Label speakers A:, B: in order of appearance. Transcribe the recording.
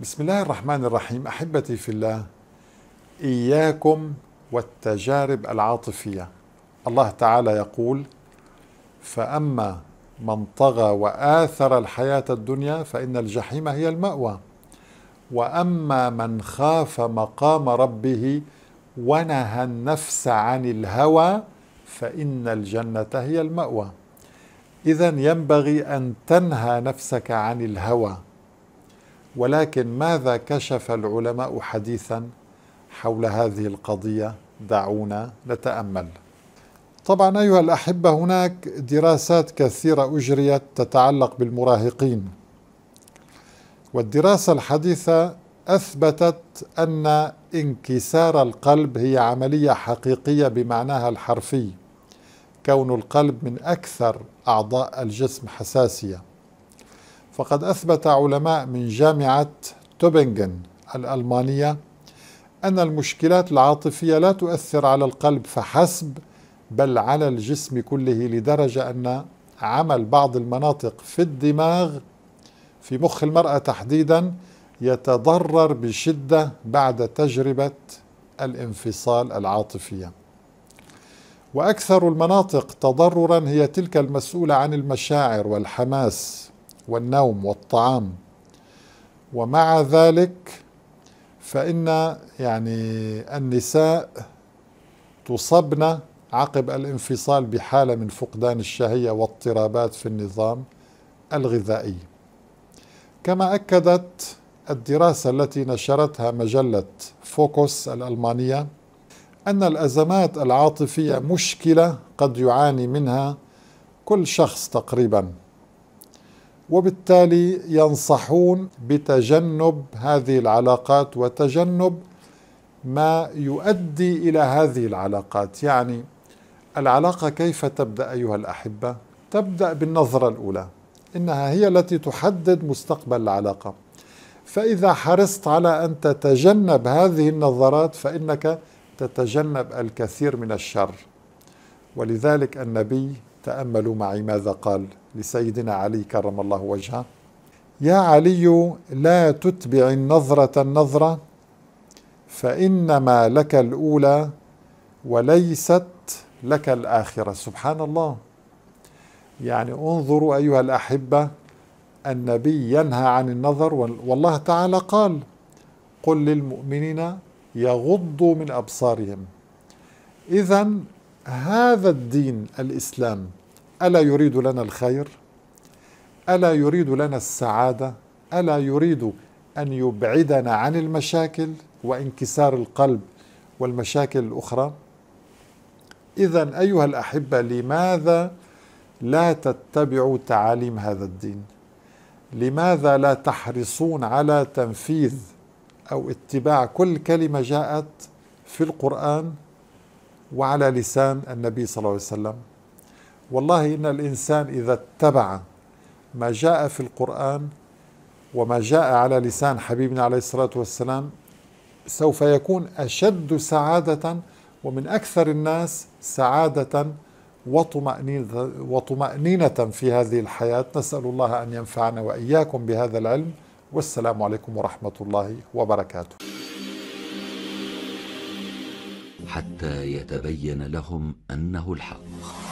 A: بسم الله الرحمن الرحيم احبتي في الله اياكم والتجارب العاطفيه الله تعالى يقول فاما من طغى واثر الحياه الدنيا فان الجحيم هي الماوى واما من خاف مقام ربه ونهى النفس عن الهوى فان الجنه هي الماوى اذا ينبغي ان تنهى نفسك عن الهوى ولكن ماذا كشف العلماء حديثا حول هذه القضية دعونا نتأمل طبعا أيها الأحبة هناك دراسات كثيرة أجريت تتعلق بالمراهقين والدراسة الحديثة أثبتت أن انكسار القلب هي عملية حقيقية بمعناها الحرفي كون القلب من أكثر أعضاء الجسم حساسية فقد أثبت علماء من جامعة توبنغن الألمانية أن المشكلات العاطفية لا تؤثر على القلب فحسب بل على الجسم كله لدرجة أن عمل بعض المناطق في الدماغ في مخ المرأة تحديدا يتضرر بشدة بعد تجربة الانفصال العاطفية وأكثر المناطق تضررا هي تلك المسؤولة عن المشاعر والحماس والنوم والطعام ومع ذلك فإن يعني النساء تصبن عقب الانفصال بحالة من فقدان الشهية واضطرابات في النظام الغذائي كما أكدت الدراسة التي نشرتها مجلة فوكس الألمانية أن الأزمات العاطفية مشكلة قد يعاني منها كل شخص تقريباً وبالتالي ينصحون بتجنب هذه العلاقات وتجنب ما يؤدي الى هذه العلاقات يعني العلاقه كيف تبدا ايها الاحبه تبدا بالنظره الاولى انها هي التي تحدد مستقبل العلاقه فاذا حرصت على ان تتجنب هذه النظرات فانك تتجنب الكثير من الشر ولذلك النبي تاملوا معي ماذا قال لسيدنا علي كرم الله وجهه يا علي لا تتبع النظرة النظرة فإنما لك الأولى وليست لك الآخرة سبحان الله يعني انظروا أيها الأحبة النبي ينهى عن النظر والله تعالى قال قل للمؤمنين يغضوا من أبصارهم إذا هذا الدين الإسلام الا يريد لنا الخير الا يريد لنا السعاده الا يريد ان يبعدنا عن المشاكل وانكسار القلب والمشاكل الاخرى اذا ايها الاحبه لماذا لا تتبعوا تعاليم هذا الدين لماذا لا تحرصون على تنفيذ او اتباع كل كلمه جاءت في القران وعلى لسان النبي صلى الله عليه وسلم والله إن الإنسان إذا اتبع ما جاء في القرآن وما جاء على لسان حبيبنا عليه الصلاة والسلام سوف يكون أشد سعادة ومن أكثر الناس سعادة وطمأنينة, وطمأنينة في هذه الحياة نسأل الله أن ينفعنا وإياكم بهذا العلم والسلام عليكم ورحمة الله وبركاته حتى يتبين لهم أنه الحق